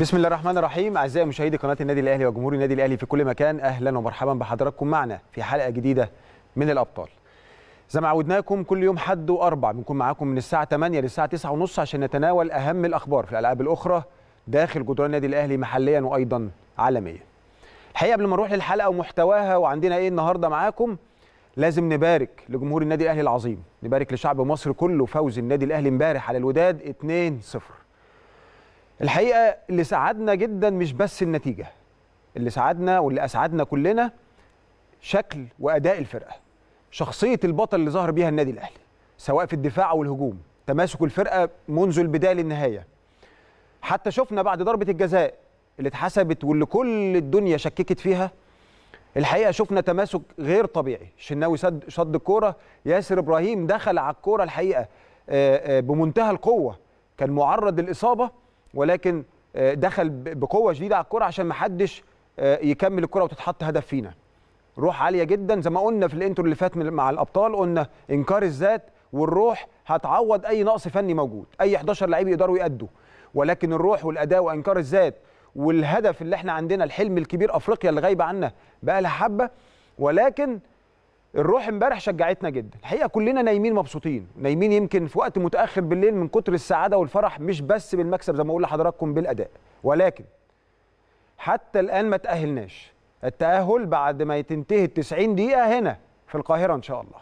بسم الله الرحمن الرحيم اعزائي مشاهدي قناه النادي الاهلي وجمهور النادي الاهلي في كل مكان اهلا ومرحبا بحضراتكم معنا في حلقه جديده من الابطال زي ما عودناكم كل يوم حد واربع بنكون معاكم من الساعه 8 للساعه 9:30 عشان نتناول اهم الاخبار في الالعاب الاخرى داخل جدران النادي الاهلي محليا وايضا عالميا الحقيقه قبل ما نروح للحلقه ومحتواها وعندنا ايه النهارده معاكم لازم نبارك لجمهور النادي الاهلي العظيم نبارك لشعب مصر كله فوز النادي الاهلي امبارح على الوداد 2-0 الحقيقه اللي ساعدنا جدا مش بس النتيجه اللي ساعدنا واللي اسعدنا كلنا شكل واداء الفرقه شخصيه البطل اللي ظهر بيها النادي الاهلي سواء في الدفاع او الهجوم تماسك الفرقه منذ البدايه للنهايه حتى شفنا بعد ضربه الجزاء اللي اتحسبت واللي كل الدنيا شككت فيها الحقيقه شفنا تماسك غير طبيعي الشناوي صد شد الكوره ياسر ابراهيم دخل على الكوره الحقيقه آه، آه، بمنتهى القوه كان معرض للاصابه ولكن آه، دخل بقوه شديده على الكره عشان ما حدش آه، يكمل الكره وتتحط هدف فينا روح عاليه جدا زي ما قلنا في الانترو اللي فات مع الابطال قلنا انكار الذات والروح هتعوض اي نقص فني موجود اي 11 لعيب يقدروا يادوا ولكن الروح والاداء وانكار الذات والهدف اللي احنا عندنا الحلم الكبير افريقيا اللي غايبه عنا بقى لها حبه ولكن الروح امبارح شجعتنا جدا الحقيقه كلنا نايمين مبسوطين نايمين يمكن في وقت متاخر بالليل من كتر السعاده والفرح مش بس بالمكسب زي ما اقول لحضراتكم بالاداء ولكن حتى الان ما تاهلناش التاهل بعد ما تنتهي ال 90 دقيقه هنا في القاهره ان شاء الله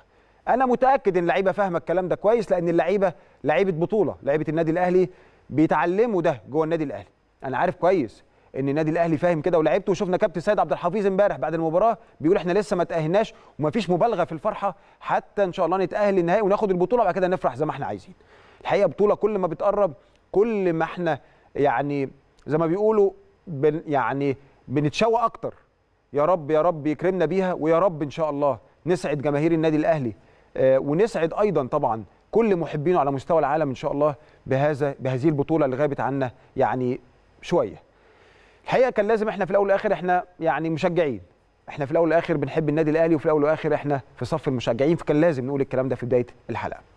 انا متاكد ان اللعيبه فاهمه الكلام ده كويس لان اللعيبه لعيبه بطوله لعيبه النادي الاهلي بيتعلموا ده جوه النادي الاهلي انا عارف كويس ان النادي الاهلي فاهم كده ولعيبته وشفنا كابتن سيد عبد الحفيظ امبارح بعد المباراه بيقول احنا لسه ما تاهلناش ومفيش مبالغه في الفرحه حتى ان شاء الله نتاهل للنهائي وناخد البطوله وبعد كده نفرح زي ما احنا عايزين الحقيقه بطوله كل ما بتقرب كل ما احنا يعني زي ما بيقولوا بن يعني بنتشوق اكتر يا رب يا رب يكرمنا بيها ويا رب ان شاء الله نسعد جماهير النادي الاهلي آه، ونسعد ايضا طبعا كل محبينه على مستوى العالم ان شاء الله بهذا بهذه البطوله اللي غابت عنا يعني شويه الحقيقه كان لازم احنا في الاول والاخر احنا يعني مشجعين احنا في الاول والاخر بنحب النادي الاهلي وفي الاول والاخر احنا في صف المشجعين فكان لازم نقول الكلام ده في بدايه الحلقه